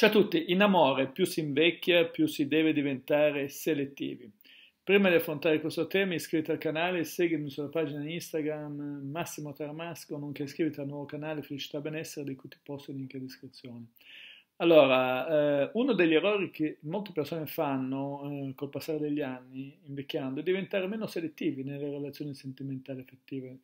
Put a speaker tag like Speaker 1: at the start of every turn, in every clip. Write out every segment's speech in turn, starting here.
Speaker 1: Ciao a tutti, in amore più si invecchia più si deve diventare selettivi. Prima di affrontare questo tema iscriviti al canale seguimi sulla pagina Instagram Massimo Tarmasco, nonché iscriviti al nuovo canale Felicità Benessere di cui ti posto il link in descrizione. Allora, eh, uno degli errori che molte persone fanno eh, col passare degli anni, invecchiando, è diventare meno selettivi nelle relazioni sentimentali affettive,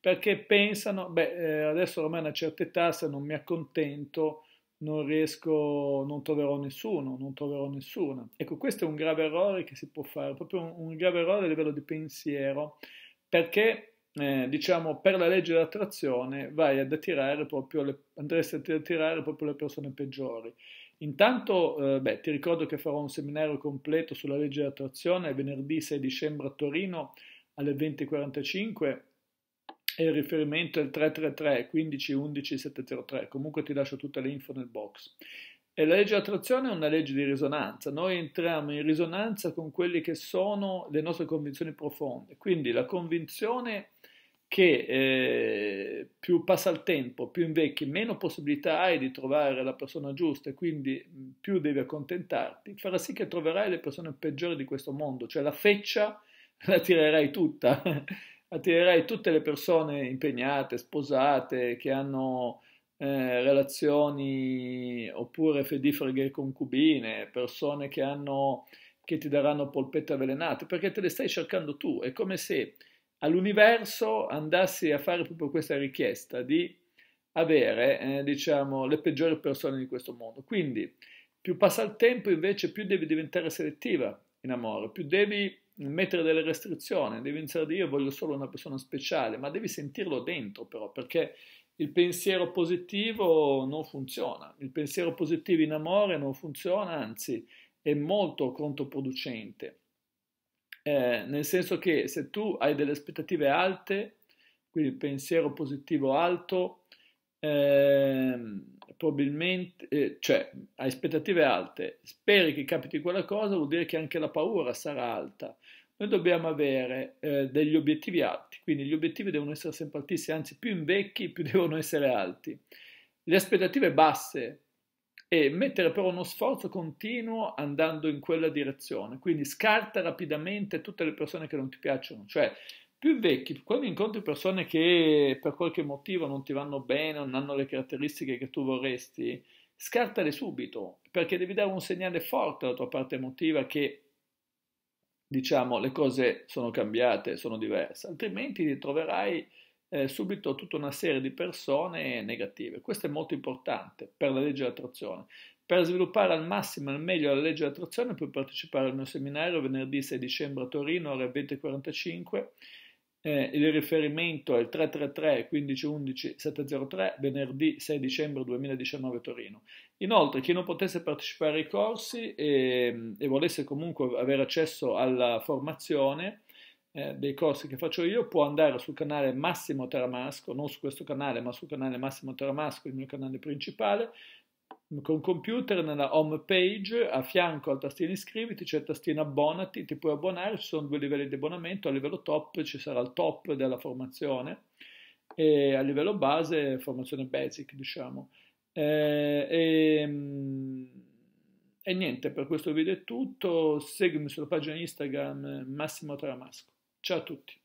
Speaker 1: perché pensano, beh, eh, adesso ormai a una certa età se non mi accontento non riesco, non troverò nessuno, non troverò nessuna. Ecco, questo è un grave errore che si può fare, proprio un, un grave errore a livello di pensiero, perché eh, diciamo per la legge dell'attrazione vai ad attirare proprio le, andresti ad attirare proprio le persone peggiori. Intanto, eh, beh, ti ricordo che farò un seminario completo sulla legge dell'attrazione venerdì 6 dicembre a Torino alle 20.45 e il riferimento è il 333 15 11 703. Comunque ti lascio tutte le info nel box. E la legge dell'attrazione è una legge di risonanza, noi entriamo in risonanza con quelle che sono le nostre convinzioni profonde, quindi la convinzione che eh, più passa il tempo, più invecchi, meno possibilità hai di trovare la persona giusta e quindi mm, più devi accontentarti, farà sì che troverai le persone peggiori di questo mondo, cioè la feccia la tirerai tutta attirerai tutte le persone impegnate, sposate, che hanno eh, relazioni oppure fedifreghe concubine, persone che, hanno, che ti daranno polpette avvelenate, perché te le stai cercando tu. È come se all'universo andassi a fare proprio questa richiesta di avere, eh, diciamo, le peggiori persone di questo mondo. Quindi, più passa il tempo, invece, più devi diventare selettiva in amore, più devi mettere delle restrizioni, devi iniziare a dire io voglio solo una persona speciale, ma devi sentirlo dentro però, perché il pensiero positivo non funziona, il pensiero positivo in amore non funziona, anzi è molto controproducente, eh, nel senso che se tu hai delle aspettative alte, quindi pensiero positivo alto, ehm, probabilmente, eh, cioè hai aspettative alte, speri che capiti quella cosa, vuol dire che anche la paura sarà alta. Noi dobbiamo avere eh, degli obiettivi alti, quindi gli obiettivi devono essere sempre altissimi, anzi più invecchi più devono essere alti. Le aspettative basse e mettere però uno sforzo continuo andando in quella direzione, quindi scarta rapidamente tutte le persone che non ti piacciono, cioè più vecchi, quando incontri persone che per qualche motivo non ti vanno bene, non hanno le caratteristiche che tu vorresti, scartale subito, perché devi dare un segnale forte alla tua parte emotiva che, diciamo, le cose sono cambiate, sono diverse, altrimenti ti troverai eh, subito tutta una serie di persone negative. Questo è molto importante per la legge dell'attrazione. Per sviluppare al massimo e al meglio la legge dell'attrazione puoi partecipare al mio seminario venerdì 6 dicembre a Torino, ore 20.45 eh, il riferimento è il 333 1511 703 venerdì 6 dicembre 2019 Torino. Inoltre chi non potesse partecipare ai corsi e, ehm, e volesse comunque avere accesso alla formazione eh, dei corsi che faccio io può andare sul canale Massimo Teramasco, non su questo canale ma sul canale Massimo Teramasco, il mio canale principale, con computer nella home page a fianco al tastino iscriviti c'è il tastino abbonati, ti puoi abbonare, ci sono due livelli di abbonamento, a livello top ci sarà il top della formazione e a livello base formazione basic diciamo. Eh, e, ehm, e, niente, per questo video è tutto, seguimi sulla pagina Instagram Massimo Tramasco. Ciao a tutti!